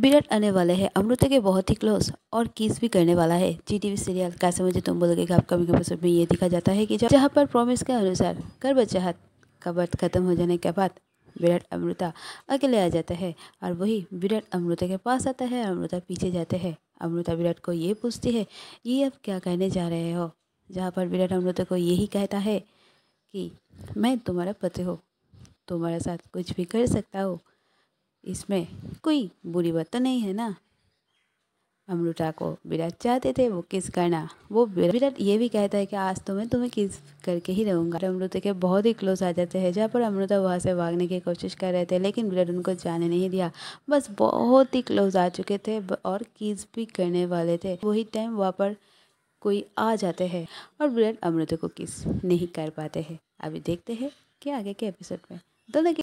विराट आने वाले हैं अमृता के बहुत ही क्लोज और किस भी करने वाला है जी टीवी सीरियल कैसे मुझे तुम बोलोगे कि अपकमिंग एपिसोड में ये दिखा जाता है कि जहाँ पर प्रॉमिस के अनुसार कर गर्भचाहत का वर्त खत्म हो जाने के बाद विराट अमृता अकेले आ जाता है और वही विराट अमृता के पास आता है अमृता पीछे जाते हैं अमृता विराट को ये पूछती है ये अब क्या कहने जा रहे हो जहाँ पर विराट अमृता को यही कहता है कि मैं तुम्हारा पति हो तुम्हारे साथ कुछ भी कर सकता हूँ इसमें कोई बुरी बात तो नहीं है ना अमृता को विराट चाहते थे वो किस करना वो विराट ये भी कहता है कि आज तो मैं तुम्हें किस करके ही रहूँगा तो अमृता के बहुत ही क्लोज आ जाते हैं जहाँ पर अमृता वहाँ से भागने की कोशिश कर रहे थे लेकिन विराट उनको जाने नहीं दिया बस बहुत ही क्लोज आ चुके थे और किस भी करने वाले थे वही टाइम वहाँ पर कोई आ जाते हैं और विराट अमृता को किस नहीं कर पाते हैं अभी देखते हैं कि आगे के एपिसोड में दोनों